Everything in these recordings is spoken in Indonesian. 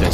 Halo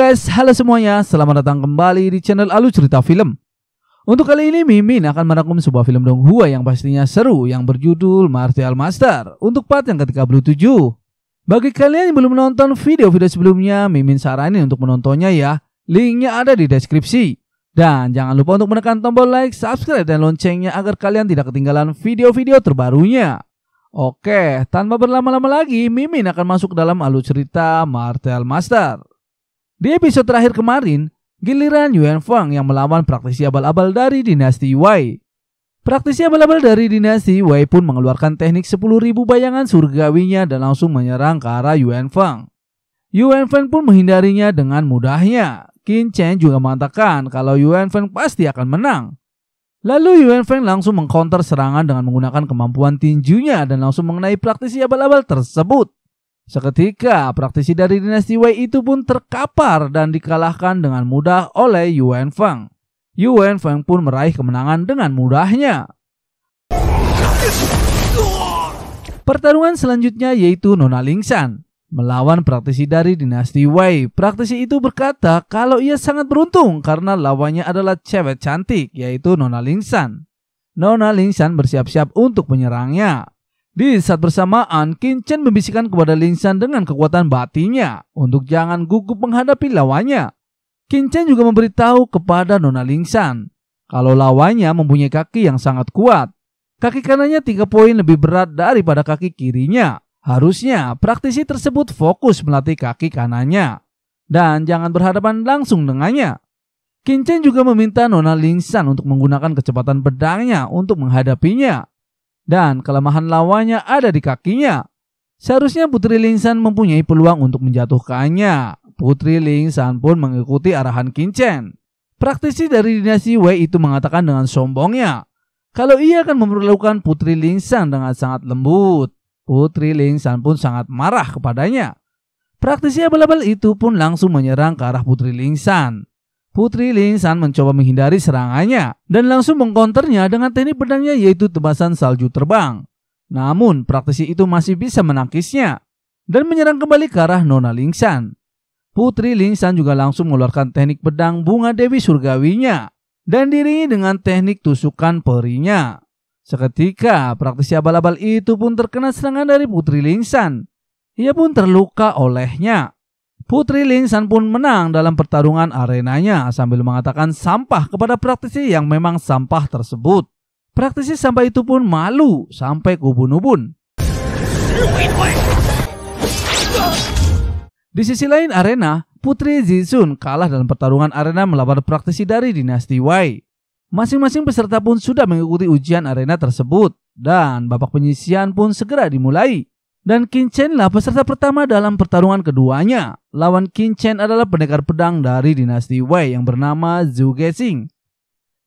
guys, halo semuanya. Selamat datang kembali di channel Alu Cerita Film. Untuk kali ini Mimin akan merangkum sebuah film Donghua yang pastinya seru yang berjudul Martial Master untuk part yang ke-37. Bagi kalian yang belum menonton video-video sebelumnya, Mimin saranin untuk menontonnya ya. Linknya ada di deskripsi. Dan jangan lupa untuk menekan tombol like, subscribe, dan loncengnya agar kalian tidak ketinggalan video-video terbarunya. Oke, tanpa berlama-lama lagi, Mimin akan masuk dalam alur cerita Martial Master. Di episode terakhir kemarin, Giliran Yuan Feng yang melawan praktisi abal-abal dari dinasti Wei. Praktisi abal-abal dari dinasti Wei pun mengeluarkan teknik 10.000 bayangan surgawinya dan langsung menyerang ke arah Yuan Feng. Yuan Feng pun menghindarinya dengan mudahnya. Qin Chen juga mengatakan kalau Yuan Feng pasti akan menang. Lalu Yuan Feng langsung mengcounter serangan dengan menggunakan kemampuan tinjunya dan langsung mengenai praktisi abal-abal tersebut. Seketika, praktisi dari dinasti Wei itu pun terkapar dan dikalahkan dengan mudah oleh Yuan Feng. Yuan Feng pun meraih kemenangan dengan mudahnya. Pertarungan selanjutnya yaitu Nona Lingshan melawan praktisi dari dinasti Wei. Praktisi itu berkata kalau ia sangat beruntung karena lawannya adalah cewek cantik yaitu Nona Lingshan. Nona Lingshan bersiap-siap untuk menyerangnya. Di saat bersamaan, Kincen membisikkan kepada Linsan dengan kekuatan batinya untuk jangan gugup menghadapi lawannya. Kincen juga memberitahu kepada Nona Lingsan kalau lawannya mempunyai kaki yang sangat kuat. Kaki kanannya tiga poin lebih berat daripada kaki kirinya. Harusnya praktisi tersebut fokus melatih kaki kanannya dan jangan berhadapan langsung dengannya. Kincen juga meminta Nona Lingsan untuk menggunakan kecepatan pedangnya untuk menghadapinya dan kelemahan lawannya ada di kakinya. Seharusnya Putri Lingsan mempunyai peluang untuk menjatuhkannya. Putri Lingsan pun mengikuti arahan Kincen. Praktisi dari dinasti Wei itu mengatakan dengan sombongnya, kalau ia akan memerlukan Putri Lingsan dengan sangat lembut. Putri Lingsan pun sangat marah kepadanya. Praktisi abal-abal itu pun langsung menyerang ke arah Putri Lingsan. Putri Linsan mencoba menghindari serangannya dan langsung mengkonternya dengan teknik pedangnya yaitu tebasan salju terbang. Namun, praktisi itu masih bisa menangkisnya dan menyerang kembali ke arah Nona San. Putri Lingsan juga langsung mengeluarkan teknik pedang bunga Dewi Surgawinya dan dirinya dengan teknik tusukan perinya. Seketika, praktisi abal-abal itu pun terkena serangan dari Putri Lingsan. Ia pun terluka olehnya. Putri San pun menang dalam pertarungan arenanya sambil mengatakan sampah kepada praktisi yang memang sampah tersebut. Praktisi sampah itu pun malu sampai kubun-ubun. Di sisi lain arena, Putri Jisun kalah dalam pertarungan arena melawan praktisi dari dinasti Wei. Masing-masing peserta pun sudah mengikuti ujian arena tersebut dan babak penyisian pun segera dimulai dan Kinchen lah peserta pertama dalam pertarungan keduanya. Lawan Kinchen adalah pendekar pedang dari dinasti Wei yang bernama Zhu Gesing.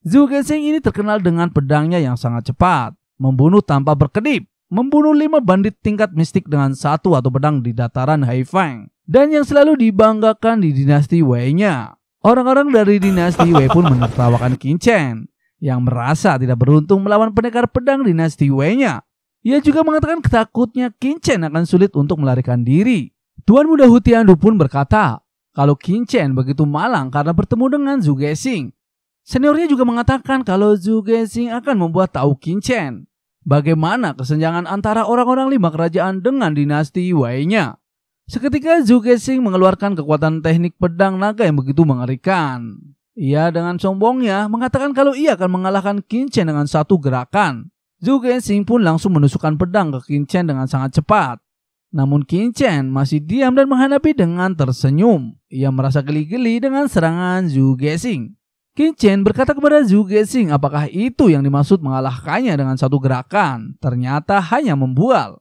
Zhu Gesing ini terkenal dengan pedangnya yang sangat cepat, membunuh tanpa berkedip, membunuh lima bandit tingkat mistik dengan satu atau pedang di dataran Haifeng, dan yang selalu dibanggakan di dinasti Wei-nya. Orang-orang dari dinasti Wei pun menertawakan Kinchen yang merasa tidak beruntung melawan pendekar pedang dinasti Wei-nya ia juga mengatakan ketakutnya Kinchen akan sulit untuk melarikan diri. Tuan Muda Hutiandu pun berkata, kalau Kinchen begitu malang karena bertemu dengan Zhu Gesing. Seniornya juga mengatakan kalau Zhu Gesing akan membuat tahu Kinchen. Bagaimana kesenjangan antara orang-orang lima kerajaan dengan dinasti Wei-nya. Seketika Zhu Gesing mengeluarkan kekuatan teknik pedang naga yang begitu mengerikan. Ia dengan sombongnya mengatakan kalau ia akan mengalahkan Kinchen dengan satu gerakan. Zhu Genshin pun langsung menusukkan pedang ke Kincen dengan sangat cepat. Namun Kincen masih diam dan menghadapi dengan tersenyum. Ia merasa geli-geli dengan serangan Zhu Qin Kincen berkata kepada Zhu Genshin apakah itu yang dimaksud mengalahkannya dengan satu gerakan. Ternyata hanya membual.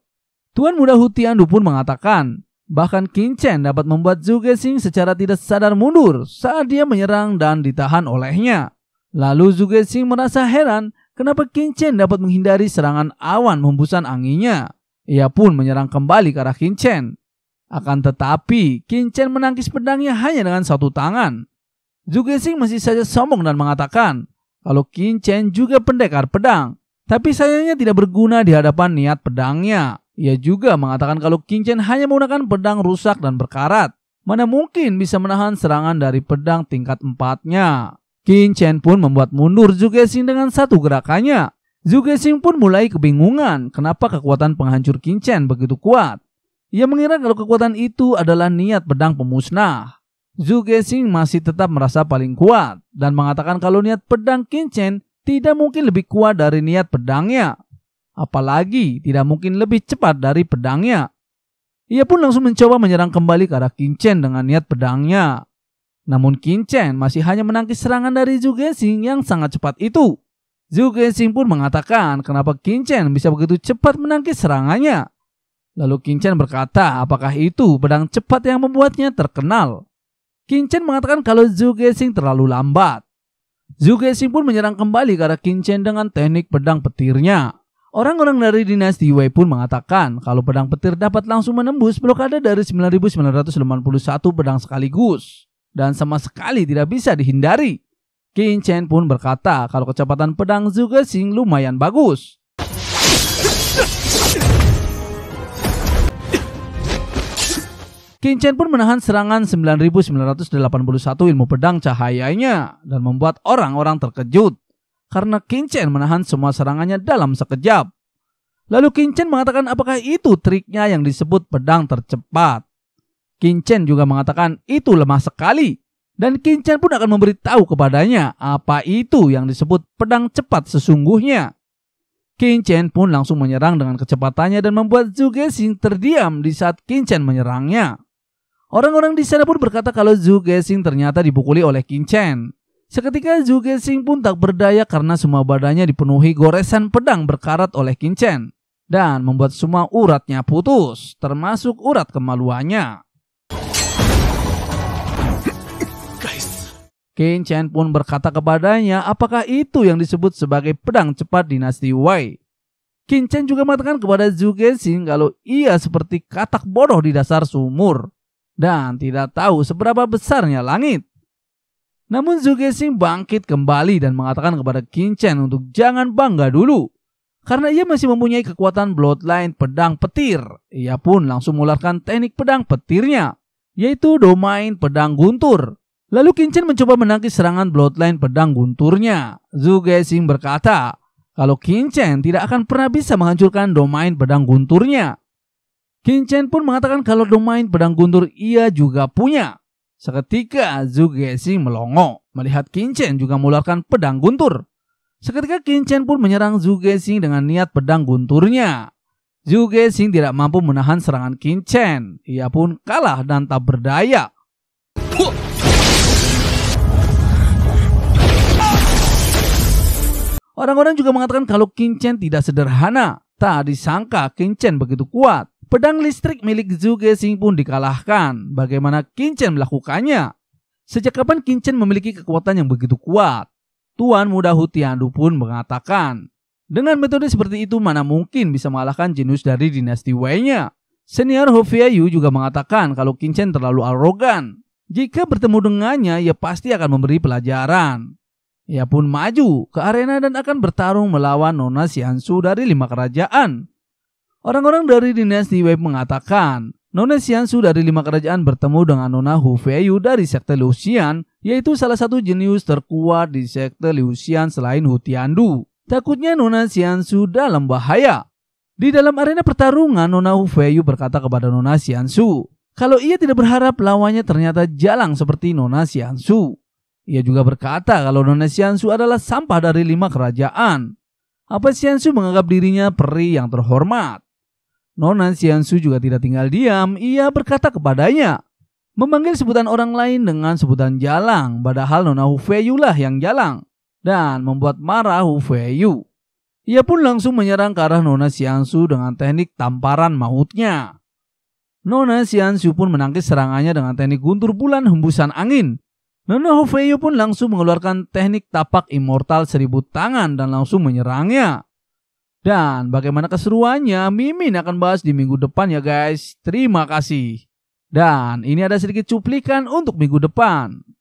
Tuan Muda Hutiandu pun mengatakan, bahkan Kincen dapat membuat Zhu Genshin secara tidak sadar mundur saat dia menyerang dan ditahan olehnya. Lalu Zhu Genshin merasa heran Kenapa Kincen dapat menghindari serangan awan hembusan anginnya? Ia pun menyerang kembali ke arah Kincen. Akan tetapi, Kincen menangkis pedangnya hanya dengan satu tangan. Zugensing masih saja sombong dan mengatakan, kalau Kincen juga pendekar pedang, tapi sayangnya tidak berguna di hadapan niat pedangnya. Ia juga mengatakan kalau Kincen hanya menggunakan pedang rusak dan berkarat. Mana mungkin bisa menahan serangan dari pedang tingkat empatnya. Qin Chen pun membuat mundur Zuge Xing dengan satu gerakannya. Zuge Xing pun mulai kebingungan kenapa kekuatan penghancur Qin Chen begitu kuat. Ia mengira kalau kekuatan itu adalah niat pedang pemusnah. Zuge Xing masih tetap merasa paling kuat dan mengatakan kalau niat pedang Qin Chen tidak mungkin lebih kuat dari niat pedangnya. Apalagi tidak mungkin lebih cepat dari pedangnya. Ia pun langsung mencoba menyerang kembali ke arah Qin Chen dengan niat pedangnya. Namun Kincen masih hanya menangkis serangan dari Zhugesing yang sangat cepat itu. Zhugesing pun mengatakan kenapa Kincen bisa begitu cepat menangkis serangannya. Lalu Kincen berkata apakah itu pedang cepat yang membuatnya terkenal. Kincen mengatakan kalau Zhugesing terlalu lambat. Zhugesing pun menyerang kembali ke arah Chen dengan teknik pedang petirnya. Orang-orang dari dinasti Wei pun mengatakan kalau pedang petir dapat langsung menembus blokade dari 9981 pedang sekaligus dan sama sekali tidak bisa dihindari. Qin Chen pun berkata kalau kecepatan pedang Zhuge Xing lumayan bagus. Qin Chen pun menahan serangan 9981 ilmu pedang cahayanya dan membuat orang-orang terkejut karena Qin Chen menahan semua serangannya dalam sekejap. Lalu Qin Chen mengatakan apakah itu triknya yang disebut pedang tercepat. Chen juga mengatakan itu lemah sekali. Dan Chen pun akan memberitahu kepadanya apa itu yang disebut pedang cepat sesungguhnya. Chen pun langsung menyerang dengan kecepatannya dan membuat Gesing terdiam di saat Chen menyerangnya. Orang-orang di sana pun berkata kalau Gesing ternyata dipukuli oleh Chen. Seketika Gesing pun tak berdaya karena semua badannya dipenuhi goresan pedang berkarat oleh Chen. dan membuat semua uratnya putus, termasuk urat kemaluannya. guys. Chen pun berkata kepadanya, apakah itu yang disebut sebagai pedang cepat dinasti Wei? Chen juga mengatakan kepada Zhu Genshin kalau ia seperti katak bodoh di dasar sumur dan tidak tahu seberapa besarnya langit. Namun Zhu Genshin bangkit kembali dan mengatakan kepada Chen untuk jangan bangga dulu. Karena ia masih mempunyai kekuatan bloodline pedang petir, ia pun langsung mengeluarkan teknik pedang petirnya, yaitu domain pedang guntur Lalu Kincen mencoba menangkis serangan Bloodline pedang gunturnya. Zhu Gexing berkata, kalau Kincen tidak akan pernah bisa menghancurkan domain pedang gunturnya. Kincen pun mengatakan kalau domain pedang guntur ia juga punya. Seketika Zhu Gexing melongo melihat Kincen juga mengeluarkan pedang guntur. Seketika Kincen pun menyerang Zhu Gexing dengan niat pedang gunturnya. Zhu Gexing tidak mampu menahan serangan Kincen. Ia pun kalah dan tak berdaya. Orang-orang juga mengatakan kalau Kincen tidak sederhana. Tak disangka Kincen begitu kuat. Pedang listrik milik Zuge Sing pun dikalahkan. Bagaimana Kincen melakukannya? Sejak kapan Kincen memiliki kekuatan yang begitu kuat? Tuan Muda Hutiandu pun mengatakan, dengan metode seperti itu mana mungkin bisa mengalahkan jenius dari dinasti Wei-nya. Senior Hofia Yu juga mengatakan kalau Kincen terlalu arogan. Jika bertemu dengannya, ia pasti akan memberi pelajaran. Ia pun maju ke arena dan akan bertarung melawan Nona Siansu dari lima kerajaan. Orang-orang dari dinasti Wei mengatakan, Nona Siansu dari lima kerajaan bertemu dengan Nona Hu Feiyu dari sekte Lucian, yaitu salah satu jenius terkuat di sekte Lucian selain Hu Tiandu. Takutnya Nona Siansu dalam bahaya. Di dalam arena pertarungan, Nona Hu Feiyu berkata kepada Nona Siansu, kalau ia tidak berharap lawannya ternyata jalang seperti Nona Siansu. Ia juga berkata kalau Nona adalah sampah dari lima kerajaan. Apa Siansu menganggap dirinya peri yang terhormat. Nona Siansu juga tidak tinggal diam, ia berkata kepadanya. Memanggil sebutan orang lain dengan sebutan jalang, padahal Nona Hufeyu lah yang jalang. Dan membuat marah Hufeyu. Ia pun langsung menyerang ke arah Nona Xiangsu dengan teknik tamparan mautnya. Nona Xiangsu pun menangkis serangannya dengan teknik guntur bulan hembusan angin. Nono Hofeyo pun langsung mengeluarkan teknik tapak immortal seribu tangan dan langsung menyerangnya. Dan bagaimana keseruannya, Mimin akan bahas di minggu depan ya guys. Terima kasih. Dan ini ada sedikit cuplikan untuk minggu depan.